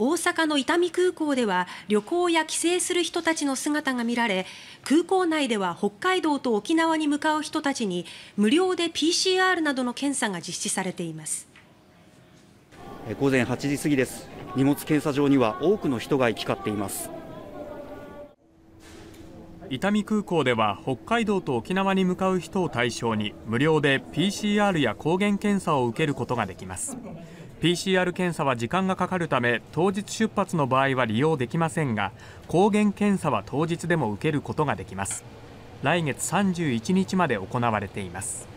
大阪の伊丹空港では旅行や帰省する人たちの姿が見られ空港内では北海道と沖縄に向かう人たちに無料で PCR などの検査が実施されています午前8時過ぎです荷物検査場には多くの人が行き交っています伊丹空港では北海道と沖縄に向かう人を対象に無料で PCR や抗原検査を受けることができます PCR 検査は時間がかかるため当日出発の場合は利用できませんが抗原検査は当日でも受けることができます来月31日まで行われています